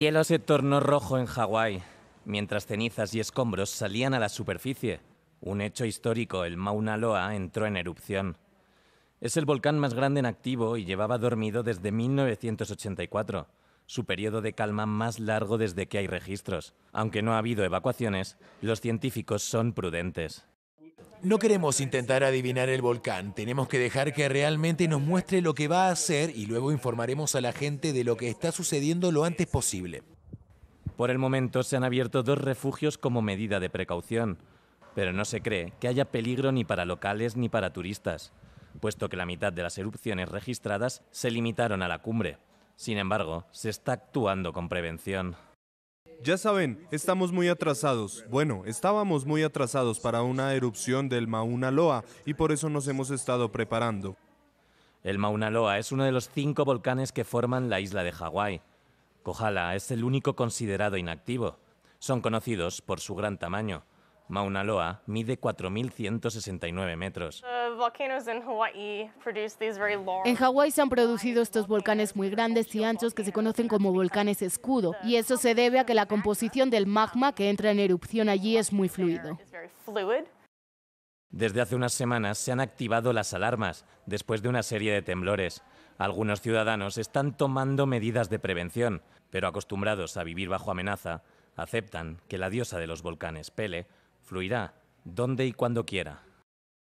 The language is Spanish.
Hielo se tornó rojo en Hawái, mientras cenizas y escombros salían a la superficie. Un hecho histórico, el Mauna Loa, entró en erupción. Es el volcán más grande en activo y llevaba dormido desde 1984, su periodo de calma más largo desde que hay registros. Aunque no ha habido evacuaciones, los científicos son prudentes. No queremos intentar adivinar el volcán, tenemos que dejar que realmente nos muestre lo que va a hacer y luego informaremos a la gente de lo que está sucediendo lo antes posible. Por el momento se han abierto dos refugios como medida de precaución, pero no se cree que haya peligro ni para locales ni para turistas, puesto que la mitad de las erupciones registradas se limitaron a la cumbre. Sin embargo, se está actuando con prevención. Ya saben, estamos muy atrasados. Bueno, estábamos muy atrasados para una erupción del Mauna Loa y por eso nos hemos estado preparando. El Mauna Loa es uno de los cinco volcanes que forman la isla de Hawái. Kohala es el único considerado inactivo. Son conocidos por su gran tamaño. Mauna Loa mide 4.169 metros. En Hawái se han producido estos volcanes muy grandes y anchos que se conocen como volcanes escudo, y eso se debe a que la composición del magma que entra en erupción allí es muy fluido. Desde hace unas semanas se han activado las alarmas después de una serie de temblores. Algunos ciudadanos están tomando medidas de prevención, pero acostumbrados a vivir bajo amenaza, aceptan que la diosa de los volcanes, Pele, fluirá donde y cuando quiera.